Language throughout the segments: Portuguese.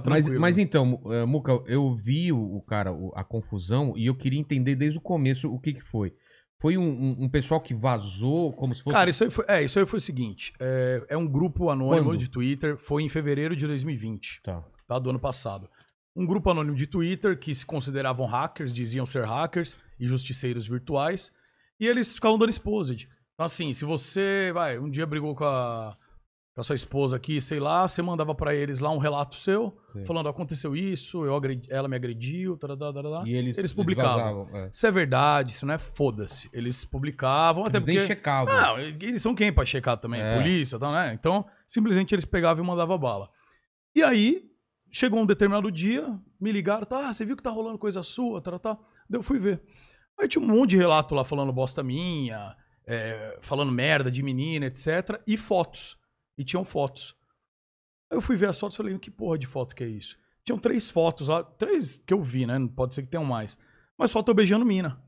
Tá mas, mas então, eh, Muca, eu vi o cara, a confusão, e eu queria entender desde o começo o que, que foi. Foi um, um, um, pessoal que vazou como se fosse. Cara, isso aí foi, é, isso aí foi o seguinte: é, é um grupo anônimo Quando? de Twitter, foi em fevereiro de 2020, tá. Tá, do ano passado. Um grupo anônimo de Twitter que se consideravam hackers, diziam ser hackers e justiceiros virtuais, e eles ficavam dando exposed. Então, assim, se você, vai, um dia brigou com a, com a sua esposa aqui, sei lá, você mandava para eles lá um relato seu, Sim. falando, aconteceu isso, eu agredi, ela me agrediu, tarará, tarará. E eles, eles publicavam. Eles é. Isso é verdade, isso não é foda-se. Eles publicavam, até eles porque... nem checavam. Não, eles são quem para checar também? É. Polícia, tal, tá, né? Então, simplesmente eles pegavam e mandavam bala. E aí, chegou um determinado dia, me ligaram, tá, ah, você viu que tá rolando coisa sua, tal, tal. eu fui ver. Aí tinha um monte de relato lá falando bosta minha, é, falando merda de menina, etc. E fotos. E tinham fotos. Aí eu fui ver as fotos e falei, que porra de foto que é isso? Tinham três fotos lá, três que eu vi, né? Pode ser que tenham mais. Mas só tô beijando mina.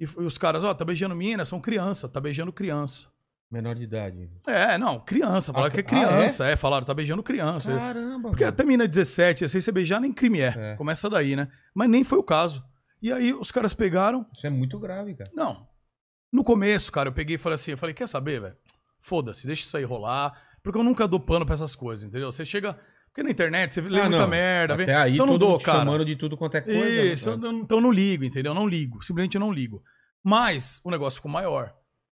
E, os caras, ó, oh, tá beijando mina, são criança, tá beijando criança. Menor de idade. É, não, criança. Falaram ah, que é criança. Ah, é? é? falaram, tá beijando criança. Caramba. Porque cara. até mina 17, sei você beijar nem crime é. é. Começa daí, né? Mas nem foi o caso. E aí os caras pegaram. Isso é muito grave, cara. Não. No começo, cara, eu peguei e falei assim, eu falei, quer saber, velho? Foda-se, deixa isso aí rolar. Porque eu nunca dou pano pra essas coisas, entendeu? Você chega. Porque na internet você lê ah, muita não. merda. Até vem... aí, então, todo não dou, chamando de tudo quanto é coisa. Né, Isso, né? eu, então eu não ligo, entendeu? não ligo. Simplesmente eu não ligo. Mas o negócio ficou maior.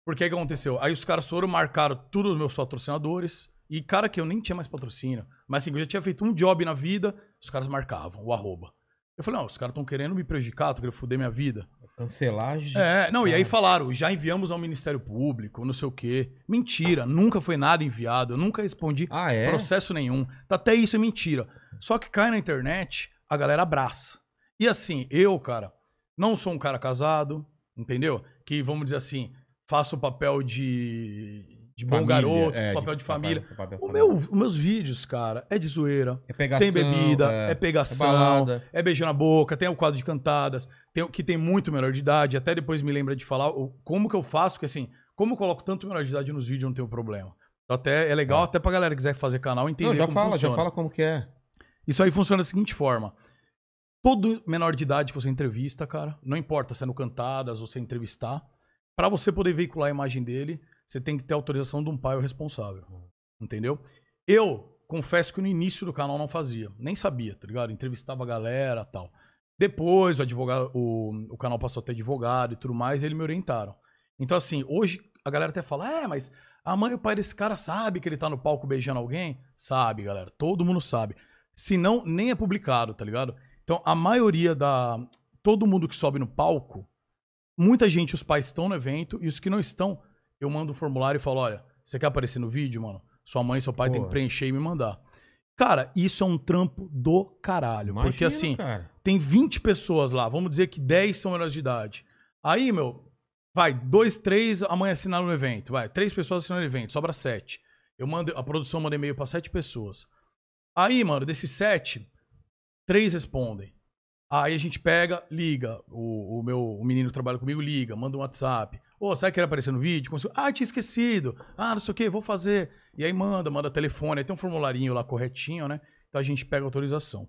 Porque o que aconteceu? Aí os caras foram, marcaram tudo os meus patrocinadores. E cara que eu nem tinha mais patrocínio. Mas assim, eu já tinha feito um job na vida, os caras marcavam o arroba. Eu falei, não, os caras estão querendo me prejudicar, estão querendo foder minha vida. Cancelagem. É, não, e aí falaram, já enviamos ao Ministério Público, não sei o quê. Mentira, nunca foi nada enviado, eu nunca respondi ah, é? processo nenhum. Tá, até isso é mentira. Só que cai na internet, a galera abraça. E assim, eu, cara, não sou um cara casado, entendeu? Que, vamos dizer assim, faço o papel de, de família, bom garoto, é, papel de, de família. o meu, os meus vídeos, cara, é de zoeira. É pegação, tem bebida, é, é, é pegação, é, é beijo na boca, tem o quadro de cantadas, tem, que tem muito menor de idade. Até depois me lembra de falar como que eu faço, porque assim, como eu coloco tanto menor de idade nos vídeos, eu não tenho problema. Então, até, é legal é. até pra galera que quiser fazer canal entender não, já como fala, funciona. Já fala como que é. Isso aí funciona da seguinte forma. Todo menor de idade que você entrevista, cara, não importa se é no Cantadas ou se é entrevistar, para você poder veicular a imagem dele, você tem que ter autorização de um pai ou responsável. Entendeu? Eu confesso que no início do canal não fazia. Nem sabia, tá ligado? Entrevistava a galera tal. Depois o advogado, o, o canal passou a ter advogado e tudo mais, e eles me orientaram. Então, assim, hoje a galera até fala, é, mas a mãe e o pai desse cara sabe que ele tá no palco beijando alguém? Sabe, galera. Todo mundo sabe. Se não, nem é publicado, tá ligado? Então, a maioria da. Todo mundo que sobe no palco, muita gente, os pais estão no evento e os que não estão eu mando um formulário e falo: olha, você quer aparecer no vídeo, mano? Sua mãe, seu pai Pô. tem que preencher e me mandar. Cara, isso é um trampo do caralho. Imagina, porque assim, cara. tem 20 pessoas lá, vamos dizer que 10 são menores de idade. Aí, meu, vai, dois, três amanhã assinaram no evento. Vai, três pessoas assinaram o evento, sobra sete. Eu mando, a produção manda e-mail para sete pessoas. Aí, mano, desses sete, três respondem. Aí a gente pega, liga. O, o meu o menino que trabalha comigo liga, manda um WhatsApp. Ô, sabe será que era aparecer no vídeo? Como ah, tinha esquecido. Ah, não sei o que, vou fazer. E aí manda, manda telefone. Aí tem um formularinho lá corretinho, né? Então a gente pega autorização.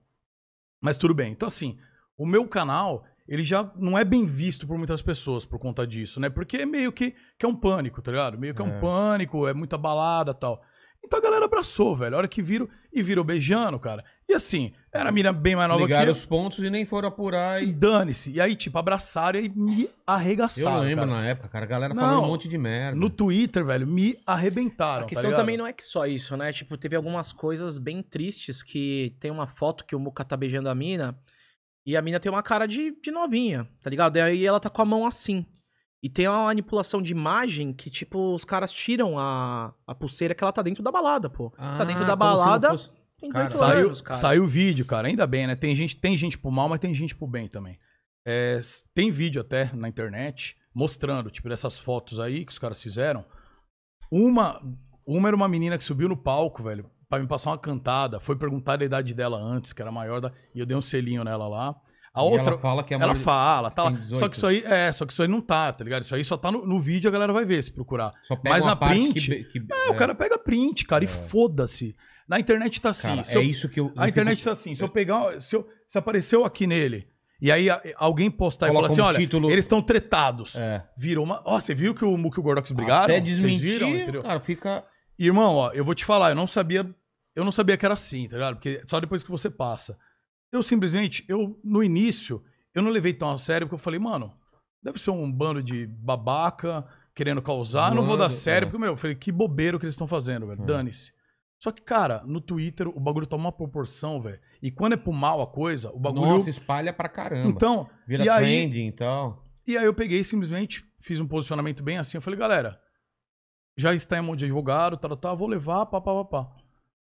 Mas tudo bem. Então, assim, o meu canal, ele já não é bem visto por muitas pessoas por conta disso, né? Porque é meio que, que é um pânico, tá ligado? Meio que é, é um pânico, é muita balada tal. Então a galera abraçou, velho. A hora que viram, e virou beijando, cara. E assim, era a mina bem mais nova Ligaram que eu. os pontos e nem foram apurar e... Dane-se. E aí, tipo, abraçaram e me arregaçaram, Eu lembro cara. na época, cara. A galera Não, falando um monte de merda. No Twitter, velho, me arrebentaram. A tá questão tá também não é que só isso, né? Tipo, teve algumas coisas bem tristes que tem uma foto que o Muca tá beijando a mina e a mina tem uma cara de, de novinha, tá ligado? E aí ela tá com a mão assim. E tem uma manipulação de imagem que, tipo, os caras tiram a, a pulseira que ela tá dentro da balada, pô. Ah, tá dentro ah, da balada. Cara, saiu, anos, cara. saiu vídeo, cara. Ainda bem, né? Tem gente, tem gente pro mal, mas tem gente pro bem também. É, tem vídeo até na internet mostrando, tipo, dessas fotos aí que os caras fizeram. Uma, uma era uma menina que subiu no palco, velho, para me passar uma cantada. Foi perguntar a idade dela antes, que era maior, da... e eu dei um selinho nela lá. A e outra. Ela fala que é Ela fala, tá Só que isso aí, é, só que isso aí não tá, tá ligado? Isso aí só tá no, no vídeo, a galera vai ver se procurar. Mas na print. Que, que... É, o cara é. pega print, cara, é. e foda-se. Na internet tá assim. Cara, eu, é isso que eu. A internet fico... tá assim. Se eu pegar. Se, eu, se apareceu aqui nele. E aí a, alguém postar Coloca e falar assim: olha, título... eles estão tretados. É. Virou uma. Ó, você viu que o Muki e o Gordox brigaram? Até desmentir, Vocês viram, entendeu? Cara, fica. Irmão, ó, eu vou te falar, eu não sabia. Eu não sabia que era assim, tá ligado? Porque só depois que você passa. Eu simplesmente, eu no início, eu não levei tão a sério, porque eu falei, mano, deve ser um bando de babaca querendo causar, mano, não vou dar sério, é. porque, meu, eu falei, que bobeiro que eles estão fazendo, velho, é. dane-se. Só que, cara, no Twitter o bagulho toma tá uma proporção, velho. E quando é pro mal a coisa, o bagulho. Nossa, espalha pra caramba. Então. Vira e aí, então. E aí eu peguei simplesmente, fiz um posicionamento bem assim. Eu falei, galera, já está em mão de advogado, tal, tal, vou levar, pá, pá, pá, pá.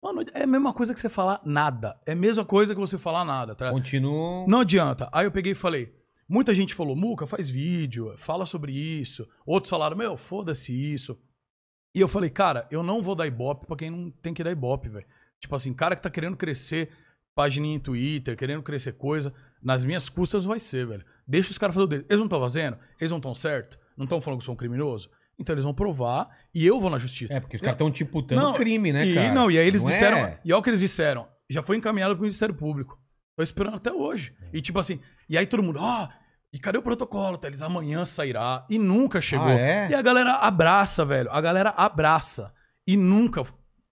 Mano, é a mesma coisa que você falar nada. É a mesma coisa que você falar nada, tá? Continua. Não adianta. Aí eu peguei e falei. Muita gente falou, Muca, faz vídeo, fala sobre isso. Outros falaram, meu, foda-se isso. E eu falei, cara, eu não vou dar ibope pra quem não tem que dar ibope, velho. Tipo assim, cara que tá querendo crescer página em Twitter, querendo crescer coisa, nas minhas custas vai ser, velho. Deixa os caras fazer o dele. Eles não estão fazendo? Eles não estão certo? Não estão falando que sou um criminoso? Então eles vão provar e eu vou na justiça. É, porque os caras estão te imputando não, crime, né, e, cara? Não, e aí eles não disseram, é. e olha o que eles disseram, já foi encaminhado pro Ministério Público. Tô esperando até hoje. E tipo assim, e aí todo mundo, ó, oh, ah, e cadê o protocolo? Tá? Eles amanhã sairá e nunca chegou. Ah, é? E a galera abraça, velho. A galera abraça e nunca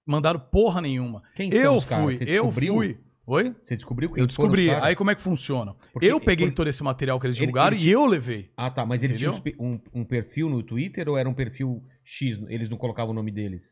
mandaram porra nenhuma. Quem eu fui, eu fui. Oi? Você descobriu quem Eu descobri. Aí como é que funciona? Porque eu peguei por... todo esse material que eles divulgaram ele, ele... e eu levei. Ah, tá. Mas eles tinham um, um, perfil no Twitter ou era um perfil X? Eles não colocavam o nome deles?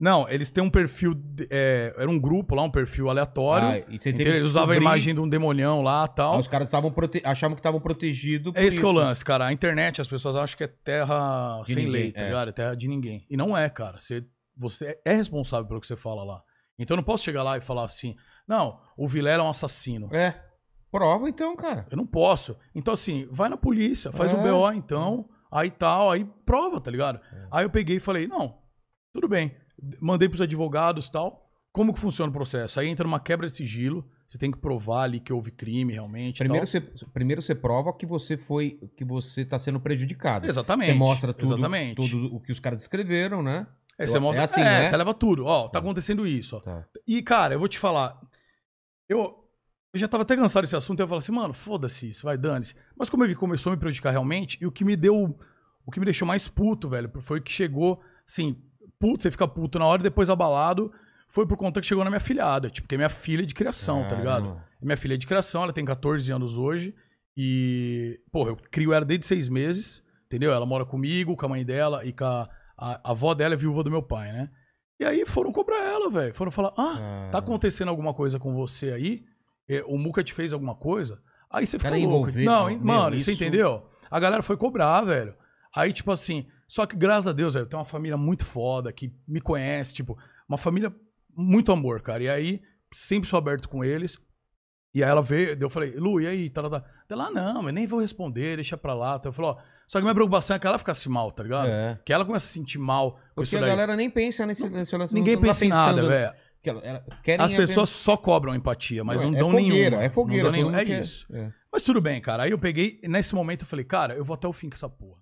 Não, eles têm um perfil. É, era um grupo lá, um perfil aleatório. Ah, e você então, eles usavam a imagem de um demonião lá e tal. Ah, os caras prote... achavam que estavam protegidos. É esse isso. que é o lance, cara. A internet, as pessoas acham que é terra de sem lei, tá é. ligado? É terra de ninguém. E não é, cara. Você, você é responsável pelo que você fala lá. Então eu não posso chegar lá e falar assim. Não, o Vilela é um assassino. É. Prova então, cara. Eu não posso. Então, assim, vai na polícia, faz é. um BO então, aí tal, aí prova, tá ligado? É. Aí eu peguei e falei, não, tudo bem. Mandei pros advogados tal. Como que funciona o processo? Aí entra uma quebra de sigilo, você tem que provar ali que houve crime realmente. Primeiro, Você, primeiro você prova que você foi, que você tá sendo prejudicado. Exatamente. Você mostra tudo, Exatamente. tudo o que os caras escreveram, né? É, você mostra, é assim, é, né? você leva tudo. Ó, tá, tá acontecendo isso. Ó. Tá. E, cara, eu vou te falar, eu, eu já estava até cansado desse assunto, eu falei assim, mano, foda-se isso, vai, dane-se. Mas como ele começou a me prejudicar realmente, e o que me deu. O que me deixou mais puto, velho, foi que chegou, assim, puto, você fica puto na hora e depois abalado, foi por conta que chegou na minha filhada, tipo, que é minha filha de criação, tá ligado? É minha filha é de criação, ela tem 14 anos hoje, e, porra, eu crio ela desde seis meses, entendeu? Ela mora comigo, com a mãe dela e com a. A, a avó dela é viúva do meu pai, né? E aí foram cobrar ela, velho. Foram falar: ah, tá ah. acontecendo alguma coisa com você aí? É, o Muca te fez alguma coisa? Aí você fica louco. Não, né? meu, mano, isso... você entendeu? A galera foi cobrar, velho. Aí, tipo assim, só que graças a Deus, velho, tem uma família muito foda que me conhece, tipo, uma família muito amor, cara. E aí, sempre sou aberto com eles. E aí ela veio, eu falei, Lu, e aí? Tá, tá, tá. Ela, ah, não, eu nem vou responder, deixa pra lá. Então, eu falei, ó. Só que minha preocupação é que ela ficasse mal, tá ligado? É. Que ela começa a se sentir mal. Porque a daí. galera nem pensa nesse, relacionamento. Ninguém tá pensa em nada, velho. As é pessoas apenas... só cobram empatia, mas não é dão é fogueira, nenhuma. É fogueira, não dão É isso. É. Mas tudo bem, cara. Aí eu peguei, nesse momento eu falei, cara, eu vou até o fim com essa porra.